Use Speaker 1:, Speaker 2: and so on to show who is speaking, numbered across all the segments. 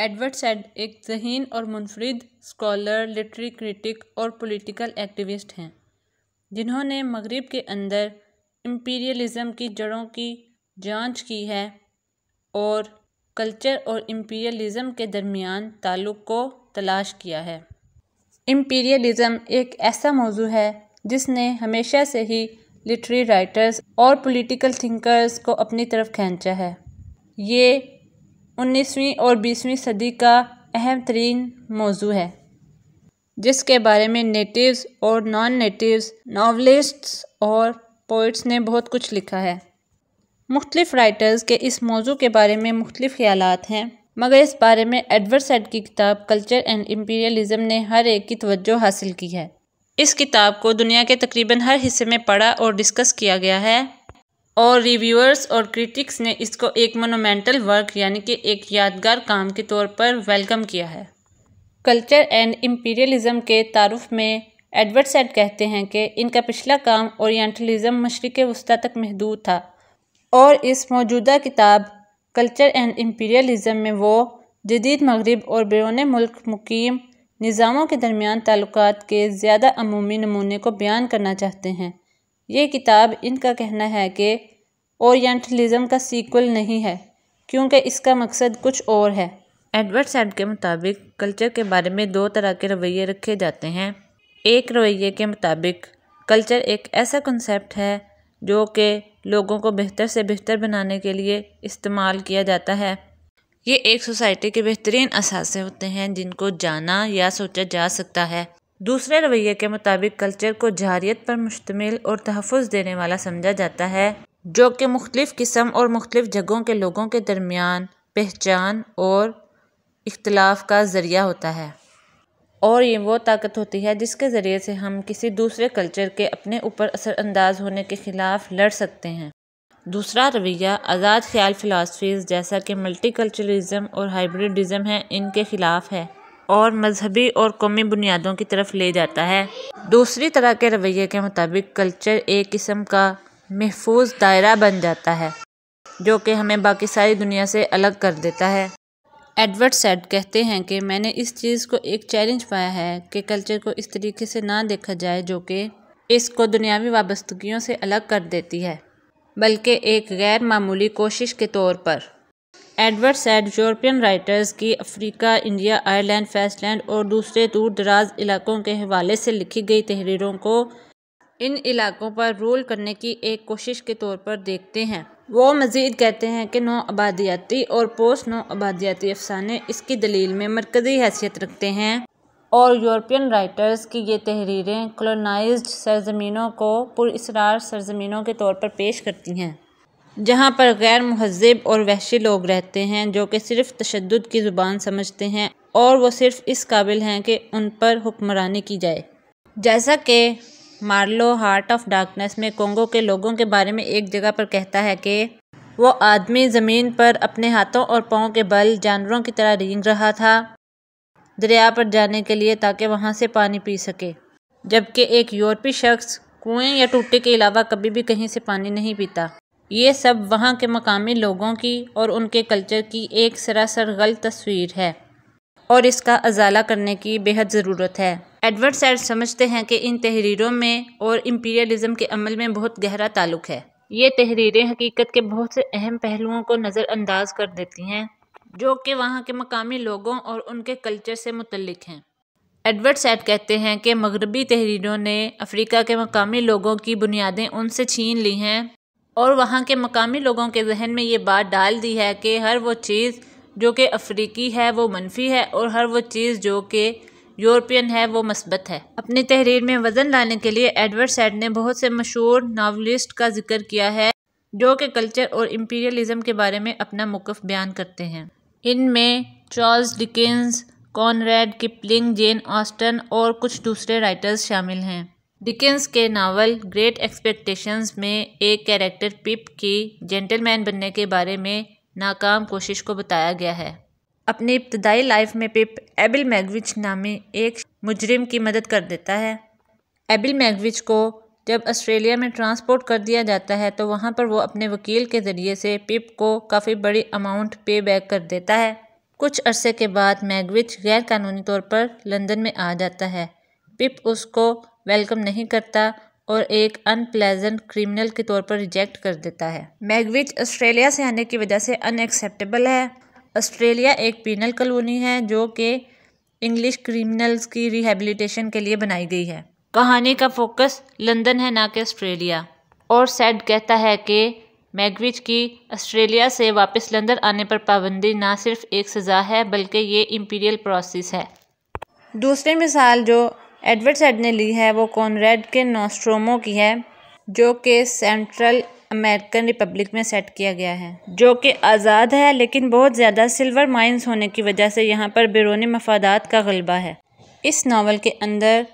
Speaker 1: Edward Said एक जहीन और मुनफरद स्कॉलर लिटरी क्रिटिक और पॉलिटिकल एक्टिविस्ट हैं जिन्होंने मगरब के अंदर इम्पीरियलिज़म की जड़ों की जांच की है और कल्चर और इम्पीरियलिज़म के दरमियान ताल्लुक़ को तलाश किया है इम्पीरियलिज़म एक ऐसा मौजू है जिसने हमेशा से ही लिटरी राइटर्स और पॉलिटिकल थिंकर्स को अपनी तरफ खींचा है ये उन्नीसवीं और बीसवीं सदी का अहम तरीन मौजू है जिसके बारे में नेटिव्स और नॉन नेटिव्स नावलिस्ट्स और पोइट्स ने बहुत कुछ लिखा है मुख्तलिफ़ राइटर्स के इस मौजू के बारे में मुख्तलिफ़ ख्याल हैं मगर इस बारे में एडवर्ड सेट की किताब कल्चर एंड इम्पीरियलिज़म ने हर एक की तवज्जो हासिल की है इस किताब को दुनिया के तकरीबन हर हिस्से में पढ़ा और डिस्कस किया गया है और रिव्यूअर्स और क्रिटिक्स ने इसको एक मोनोमेंटल वर्क यानी कि एक यादगार काम के तौर पर वेलकम किया है कल्चर एंड इम्पीरियलिज़म के तारफ़ में एडवर्ड सेट कहते हैं कि इनका पिछला काम ओरिएंटलिज़म मशरक़ वस्ती तक महदूद था और इस मौजूदा किताब कल्चर एंड इम्पीरियलिज़म में वो जदीद मगरब और बैरून मुल्क मुकीम निज़ामों के दरमियान ताल्लुक के ज़्यादा अमूमी नमूने को बयान करना चाहते हैं ये किताब इनका कहना है कि ओरिएंटलिज़म का सीक्वल नहीं है क्योंकि इसका मकसद कुछ और है एडवर्ड सैड के मुताबिक कल्चर के बारे में दो तरह के रवैये रखे जाते हैं एक रवैये के मुताबिक कल्चर एक ऐसा कंसेप्ट है जो कि लोगों को बेहतर से बेहतर बनाने के लिए इस्तेमाल किया जाता है ये एक सोसाइटी के बेहतरीन असासे होते हैं जिनको जाना या सोचा जा सकता है दूसरे रवैये के मुताबिक कल्चर को जहारियत पर मुश्तमिल और तहफ़ देने वाला समझा जाता है जो कि मुख्तफ़ किस्म और मुख्तफ़ जगहों के लोगों के दरमियान पहचान और इख्तलाफ का ज़रिया होता है और ये वो ताकत होती है जिसके ज़रिए से हम किसी दूसरे कल्चर के अपने ऊपर असरअंदाज होने के ख़िलाफ़ लड़ सकते हैं दूसरा रवैया आज़ाद ख्याल फ़िलासफ़ीज़ जैसा कि मल्टी कल्चरलिज़म और हाइब्रिडिज़म है इनके ख़िलाफ़ है और मजहबी और कौमी बुनियादों की तरफ ले जाता है दूसरी तरह के रवैये के मुताबिक कल्चर एक किस्म का महफूज दायरा बन जाता है जो कि हमें बाकी सारी दुनिया से अलग कर देता है एडवर्ड सैड कहते हैं कि मैंने इस चीज़ को एक चैलेंज पाया है कि कल्चर को इस तरीके से ना देखा जाए जो कि इसको दुनियावी वाबस्तगियों से अलग कर देती है बल्कि एक गैर मामूली कोशिश के तौर पर एडवर्ड सैड यूरोपियन राइटर्स की अफ्रीका इंडिया आयरलैंड फ़ैसलैंड और दूसरे दूर दराज इलाकों के हवाले से लिखी गई तहरीरों को इन इलाकों पर रूल करने की एक कोशिश के तौर पर देखते हैं वो मज़ीद कहते हैं कि नौ आबादियाती और पोस्ट नौ आबादियाती अफसाने इसकी दलील में मरकज़ी हैसियत रखते हैं और यूरोपियन राइटर्स की ये तहरीरें कलोनाइज्ड सरजमीनों को पुरसरार सरजमीनों के तौर पर पेश करती हैं जहाँ पर गैर महजब और वहशी लोग रहते हैं जो कि सिर्फ तशद की ज़ुबान समझते हैं और वह सिर्फ इस काबिल हैं कि उन पर हुक्मरानी की जाए जैसा कि मार्लो हार्ट ऑफ डार्कनेस में कोंगो के लोगों के बारे में एक जगह पर कहता है कि वो आदमी ज़मीन पर अपने हाथों और पाँव के बल जानवरों की तरह रेंग रहा था दरिया पर जाने के लिए ताकि वहाँ से पानी पी सके जबकि एक यूरोपी शख्स कुएँ या टूटे के अलावा कभी भी कहीं से पानी नहीं पीता ये सब वहाँ के मकामी लोगों की और उनके कल्चर की एक सरासर गलत तस्वीर है और इसका अजाला करने की बेहद ज़रूरत है एडवर्ड सैड समझते हैं कि इन तहरीरों में और इम्पीरियलिज़म के अमल में बहुत गहरा ताल्लुक़ है ये तहरीरें हकीकत के बहुत से अहम पहलुओं को नज़रअंदाज कर देती हैं जो कि वहाँ के मकामी लोगों और उनके कल्चर से मुतलक हैं एडवर्ड सैड कहते हैं कि मगरबी तहरीरों ने अफ्रीका के मकामी लोगों की बुनियादें उनसे छीन ली हैं और वहाँ के मकामी लोगों के जहन में ये बात डाल दी है कि हर वो चीज़ जो कि अफ्रीकी है वो मनफी है और हर वो चीज़ जो कि यूरोपियन है वो मस्बत है अपनी तहरीर में वज़न लाने के लिए एडवर्ड सैड ने बहुत से मशहूर नावलिस्ट का जिक्र किया है जो कि कल्चर और इम्पीरियलिज़म के बारे में अपना मौक़ बयान करते हैं इनमें Charles Dickens Conrad Kipling Jane Austen और कुछ दूसरे राइटर्स शामिल हैं डिकेंस के नावल ग्रेट एक्सपेक्टेशंस में एक कैरेक्टर पिप की जेंटलमैन बनने के बारे में नाकाम कोशिश को बताया गया है अपनी इब्तदाई लाइफ में पिप एबिल मैगविच नामी एक मुजरिम की मदद कर देता है एबिल मैगविच को जब ऑस्ट्रेलिया में ट्रांसपोर्ट कर दिया जाता है तो वहाँ पर वो अपने वकील के ज़रिए से पिप को काफ़ी बड़ी अमाउंट पे बैक कर देता है कुछ अरसे के बाद मैगविच गैर कानूनी तौर पर लंदन में आ जाता है पिप उसको वेलकम नहीं करता और एक अनप्लेजेंट क्रिमिनल के तौर पर रिजेक्ट कर देता है मैगविच ऑस्ट्रेलिया से आने की वजह से अनएक्सेप्टेबल है ऑस्ट्रेलिया एक पीनल कॉलोनी है जो कि इंग्लिश क्रिमिनल्स की रिहेबिलिटेशन के लिए बनाई गई है कहानी का फोकस लंदन है ना कि ऑस्ट्रेलिया और सेड कहता है कि मैगविच की ऑस्ट्रेलिया से वापस लंदन आने पर पाबंदी ना सिर्फ एक सज़ा है बल्कि ये इम्पीरियल प्रोसेस है दूसरी मिसाल जो एडवर्ड सेड ने ली है वो कॉनरेड के नोस्ट्रोमो की है जो कि सेंट्रल अमेरिकन रिपब्लिक में सेट किया गया है जो कि आज़ाद है लेकिन बहुत ज़्यादा सिल्वर माइंस होने की वजह से यहाँ पर बिरूनी मफादात का गलबा है इस नावल के अंदर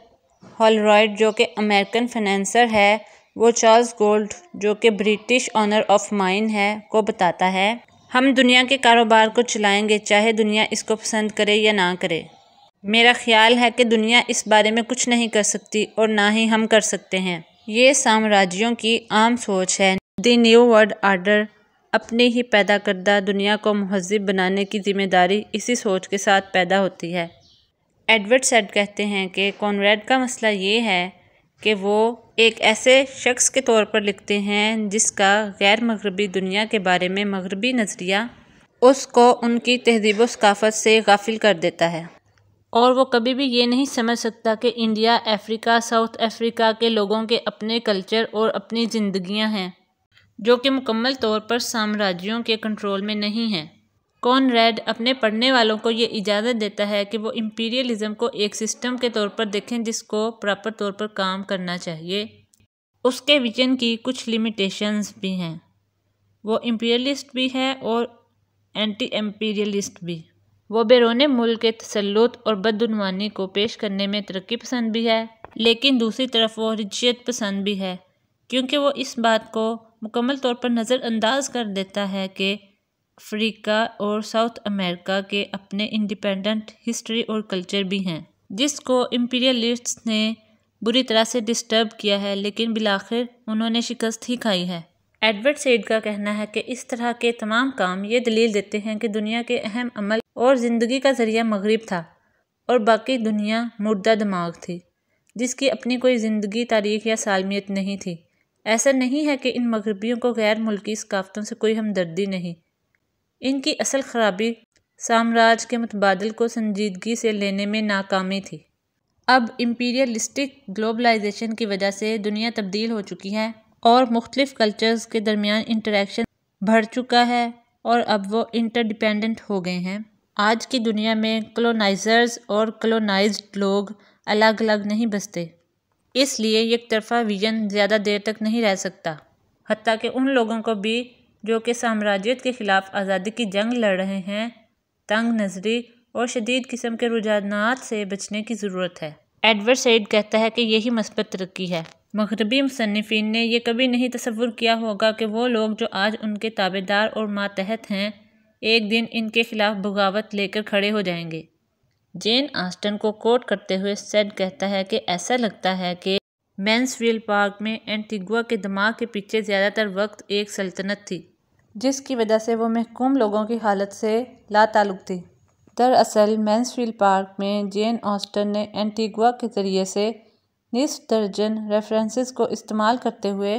Speaker 1: हॉलरॉयड जो कि अमेरिकन फाइनेंसर है वो चार्ल्स गोल्ड जो कि ब्रिटिश ऑनर ऑफ माइन है को बताता है हम दुनिया के कारोबार को चलाएंगे चाहे दुनिया इसको पसंद करे या ना करे मेरा ख्याल है कि दुनिया इस बारे में कुछ नहीं कर सकती और ना ही हम कर सकते हैं ये साम्राज्यों की आम सोच है द न्यू वर्ल्ड आर्डर अपनी ही पैदा करदा दुनिया को महजब बनाने की जिम्मेदारी इसी सोच के साथ पैदा होती है एडवर्ड सेड कहते हैं कि कॉनरेड का मसला ये है कि वो एक ऐसे शख्स के तौर पर लिखते हैं जिसका गैर मगरबी दुनिया के बारे में मगरबी नज़रिया उसको उनकी तहजीब वकाफ़त से गाफिल कर देता है और वो कभी भी ये नहीं समझ सकता कि इंडिया अफ्रीका साउथ अफ्रीका के लोगों के अपने कल्चर और अपनी ज़िंदियाँ हैं जो कि मुकम्मल तौर पर साम्राज्यों के कंट्रोल में नहीं हैं कौन रेड अपने पढ़ने वालों को ये इजाज़त देता है कि वो इम्पीरियलिज़म को एक सिस्टम के तौर पर देखें जिसको प्रॉपर तौर पर काम करना चाहिए उसके विजन की कुछ लिमिटेशंस भी हैं वो इम्पीरियलिस्ट भी है और एंटी एम्पीरियलिस्ट भी वो बैरून मुल्क के तसलुत और बदनवानी को पेश करने में तरक्की पसंद भी है लेकिन दूसरी तरफ वो रिजियत पसंद भी है क्योंकि वो इस बात को मुकम्मल तौर पर नज़रअंदाज कर देता है कि अफ्रीका और साउथ अमेरिका के अपने इंडिपेंडेंट हिस्ट्री और कल्चर भी हैं जिसको इम्पीरियलिस्ट ने बुरी तरह से डिस्टर्ब किया है लेकिन बिलाखिर उन्होंने शिकस्त ही खाई है एडवर्ड सेड का कहना है कि इस तरह के तमाम काम ये दलील देते हैं कि दुनिया के अहम अमल और ज़िंदगी का ज़रिया मगरब था और बाकी दुनिया मुर्दा दिमाग थी जिसकी अपनी कोई ज़िंदगी तारीख या सालमियत नहीं थी ऐसा नहीं है कि इन मगरबियों को गैर मुल्की सकाफ़तों से कोई हमदर्दी नहीं इनकी असल खराबी साम्राज्य के मुतबादल को संजीदगी से लेने में नाकामी थी अब इम्पीरियलिस्टिक ग्लोबलाइजेशन की वजह से दुनिया तब्दील हो चुकी है और मुख्तफ कल्चर्स के दरमियान इंटरेक्शन बढ़ चुका है और अब वो इंटरडिपेंडेंट हो गए हैं आज की दुनिया में कलोनाइजर्स और कलोनाइज लोग अलग अलग नहीं बसते इसलिए एक तरफा विजन ज़्यादा देर तक नहीं रह सकता हती कि उन लोगों को भी जो कि साम्राज्यत के ख़िलाफ़ आज़ादी की जंग लड़ रहे हैं तंग नज़री और शदीद किस्म के रुझानात से बचने की ज़रूरत है एडवर्ड सैड कहता है कि यही मस्बत तरक्की है मगरबी मुसनफिन ने यह कभी नहीं तस्वुर किया होगा कि वो लोग जो आज उनके ताबेदार और मातहत हैं एक दिन इनके खिलाफ बगावत लेकर खड़े हो जाएंगे जेन आस्टन को कोट करते हुए सेड कहता है कि ऐसा लगता है कि मैंसविल पार्क में एंटीगुआ के दिमाग के पीछे ज़्यादातर वक्त एक सल्तनत थी जिसकी वजह से वो महकूम लोगों की हालत से लाताल्लुक थी दरअसल मैंसफील्ड पार्क में जेन ऑस्टन ने एंटीगुआ के ज़रिए से निसफ दर्जन रेफरेंसेस को इस्तेमाल करते हुए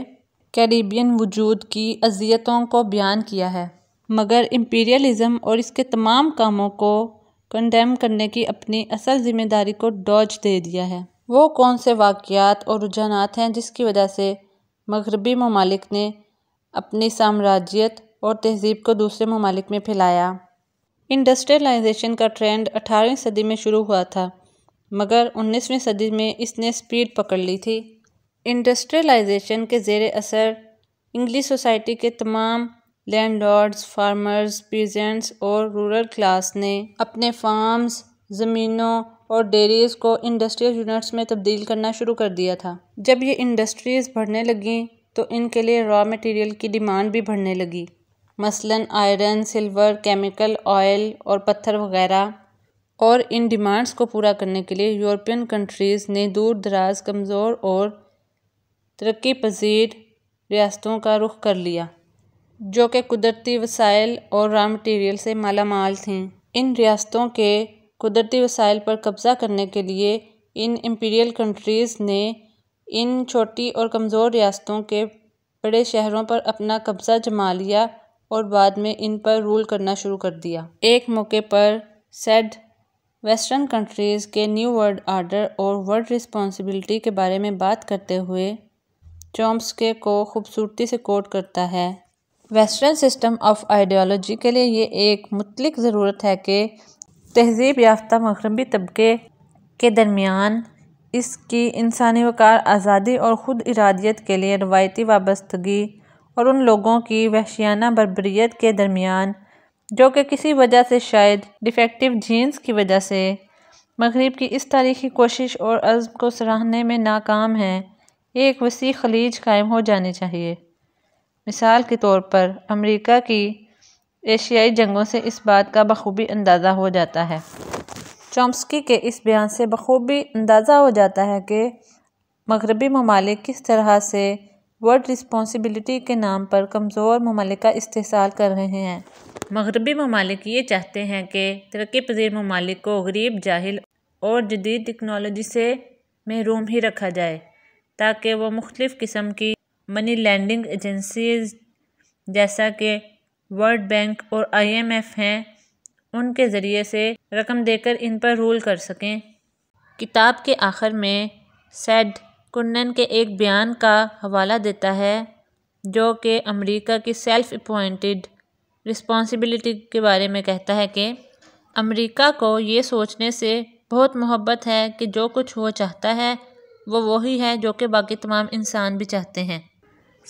Speaker 1: कैरिबियन वजूद की अजियतों को बयान किया है मगर इम्पीरियलिज़्म और इसके तमाम कामों को कंडेम करने की अपनी असल ज़िम्मेदारी को डॉज दे दिया है वो कौन से वाक़ात और रुझानात हैं जिसकी वजह से मगरबी ममालिक ने अपनी साम्राज्यत और तहजीब को दूसरे ममालिक में फैलाया इंडस्ट्रियलाइजेशन का ट्रेंड अठारहवीं सदी में शुरू हुआ था मगर उन्नीसवीं सदी में इसने स्पीड पकड़ ली थी इंडस्ट्रियलाइजेशन के ज़ेर असर इंग्लिश सोसाइटी के तमाम लैंडलॉर्ड्स फार्मर्स पीजेंट्स और रूरल क्लास ने अपने फार्म्स ज़मीनों और डेरीज को इंडस्ट्रियल यूनिट्स में तब्दील करना शुरू कर दिया था जब ये इंडस्ट्रीज़ बढ़ने लगीं तो इनके लिए रॉ मटेरियल की डिमांड भी बढ़ने लगी मसलन आयरन सिल्वर केमिकल ऑयल और पत्थर वगैरह और इन डिमांड्स को पूरा करने के लिए यूरोपियन कंट्रीज़ ने दूर दराज कमज़ोर और तरक्की पजीर रियासतों का रुख कर लिया जो कि कुदरती वसाइल और रॉ मटेरियल से माला माल थीं इन रियासतों के कुदरती वसाइल पर कब्ज़ा करने के लिए इन इम्पीरियल कंट्रीज़ ने इन छोटी और कमज़ोर रियासतों के बड़े शहरों पर अपना कब्ज़ा जमा लिया और बाद में इन पर रूल करना शुरू कर दिया एक मौके पर सेड वेस्टर्न कंट्रीज़ के न्यू वर्ल्ड आर्डर और वर्ल्ड रिस्पॉन्सिबिलिटी के बारे में बात करते हुए चॉम्स्के को खूबसूरती से कोट करता है वेस्टर्न सिस्टम ऑफ आइडियोलॉजी के लिए ये एक मुतलक ज़रूरत है कि तहजीब याफ्ता मगरबी तबके के दरमियान इसकी इंसानी वक़ार आज़ादी और ख़ुद इरादियत के लिए रवायती वाबस्तगी और उन लोगों की वहशियाना बरबरीत के दरमियान जो कि किसी वजह से शायद डिफेक्टिव जीन्स की वजह से मगरब की इस तारीखी कोशिश और अज़म को सराहने में नाकाम है एक वसी खलीज कायम हो जानी चाहिए मिसाल के तौर पर अमेरिका की एशियाई जंगों से इस बात का बखूबी अंदाज़ा हो जाता है चॉम्स्की के इस बयान से बखूबी अंदाज़ा हो जाता है कि मगरबी ममालिक किस तरह से वर्ल्ड रिस्पॉन्सिबिलिटी के नाम पर कमज़ोर ममालिक का इस्तेसाल कर रहे हैं मगरबी ममालिक ये चाहते हैं कि तरक्की पजीर ममालिक को गरीब जाहिल और जदीद टेक्नोलॉजी से महरूम ही रखा जाए ताकि वह मुख्तफ़ किस्म की मनी लैंडिंग एजेंसीज जैसा कि वर्ल्ड बैंक और आईएमएफ हैं उनके ज़रिए से रकम देकर इन पर रूल कर सकें किताब के आखिर में सैड कुन्नन के एक बयान का हवाला देता है जो कि अमेरिका की सेल्फ अपॉइंटेड रिस्पॉन्सिबिलिटी के बारे में कहता है कि अमेरिका को ये सोचने से बहुत मोहब्बत है कि जो कुछ वो चाहता है वो वही है जो कि बाकी तमाम इंसान भी चाहते हैं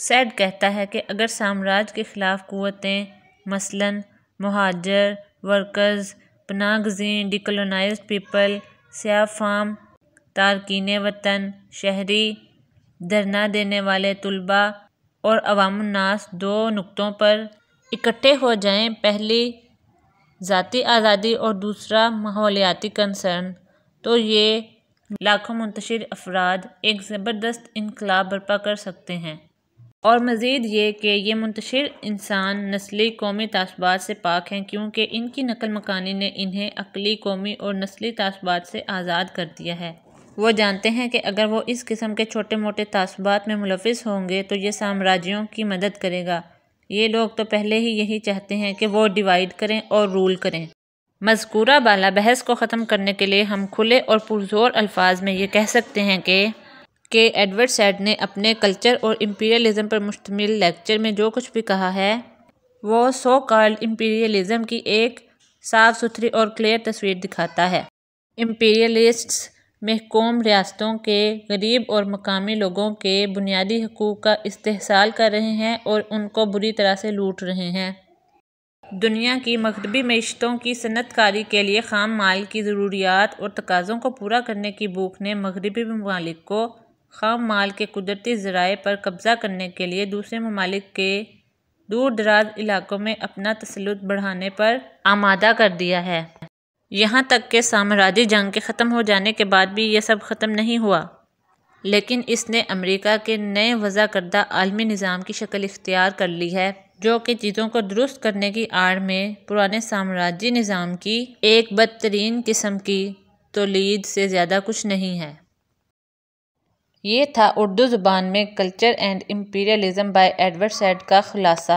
Speaker 1: सैड कहता है कि अगर साम्राज्य के ख़िलाफ़ क़वतें मसलन महाजर वर्कर्स पनाह डिकलोनाइज पीपल स्याह फाम तारकिन वतन शहरी धरना देने वाले तलबा और अवामनास दो नुक़ों पर इकट्ठे हो जाएं पहली ज़ाती आज़ादी और दूसरा माहौलियाती कंसर्न तो ये लाखों मुंतशिर अफराद एक ज़बरदस्त इनकलाब बरपा कर सकते हैं और मज़ीद ये कि ये मुंतशिर इंसान नस्ली कौमी तसबात से पाक हैं क्योंकि इनकी नकल मकानी ने इन्हें अकली कौमी और नस्ली तसबात से आज़ाद कर दिया है वो जानते हैं कि अगर वो इस किस्म के छोटे मोटे तसबात में मुलफ़ होंगे तो ये साम्राज्यों की मदद करेगा ये लोग तो पहले ही यही चाहते हैं कि वो डिवाइड करें और रूल करें मजकूरा बाला बहस को ख़त्म करने के लिए हम खुले और पुरजोर अल्फाज में ये कह सकते हैं कि के एडवर्ड सैड ने अपने कल्चर और इम्पीरियलिज्म पर मुश्तमिल लेक्चर में जो कुछ भी कहा है वो सो कॉल्ड इम्पीरियलिज्म की एक साफ़ सुथरी और क्लियर तस्वीर दिखाता है इम्पीरियलिस्ट्स महकूम रियासतों के गरीब और मकामी लोगों के बुनियादी हकूक़ का इस्तेसाल कर रहे हैं और उनको बुरी तरह से लूट रहे हैं दुनिया की मगरबी मीशतों की सनतकारी के लिए खाम माल की ज़रूरियात और तकाज़ों को पूरा करने की भूख ने मगरबी ममालिक को ख़ाम माल के कुदरती ज़राए पर कब्ज़ा करने के लिए दूसरे ममालिक के दूर दराज इलाकों में अपना तसलुत बढ़ाने पर आमादा कर दिया है यहाँ तक के साम्राज्य जंग के ख़त्म हो जाने के बाद भी यह सब ख़त्म नहीं हुआ लेकिन इसने अमेरिका के नए वज़ा करदा आलमी निज़ाम की शक्ल इख्तियार कर ली है जो कि चीज़ों को दुरुस्त करने की आड़ में पुराने साम्राज्य निज़ाम की एक बदतरीन किस्म की तोलीद से ज़्यादा कुछ नहीं है ये था उर्दू ज़ुबान में culture and imperialism by Edward Said का ख़ुलासा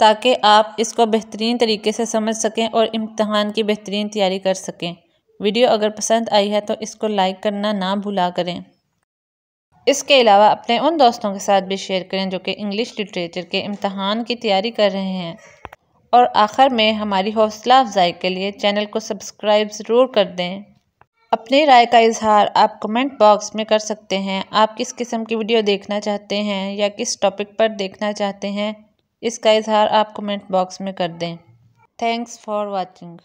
Speaker 1: ताकि आप इसको बेहतरीन तरीके से समझ सकें और इम्तहान की बेहतरीन तैयारी कर सकें वीडियो अगर पसंद आई है तो इसको लाइक करना ना भुला करें इसके अलावा अपने उन दोस्तों के साथ भी शेयर करें जो कि इंग्लिश लिटरेचर के इम्तहान की तैयारी कर रहे हैं और आखिर में हमारी हौसला अफजाई के लिए चैनल को सब्सक्राइब ज़रूर कर दें अपनी राय का इजहार आप कमेंट बॉक्स में कर सकते हैं आप किस किस्म की वीडियो देखना चाहते हैं या किस टॉपिक पर देखना चाहते हैं इसका इजहार आप कमेंट बॉक्स में कर दें थैंक्स फॉर वॉचिंग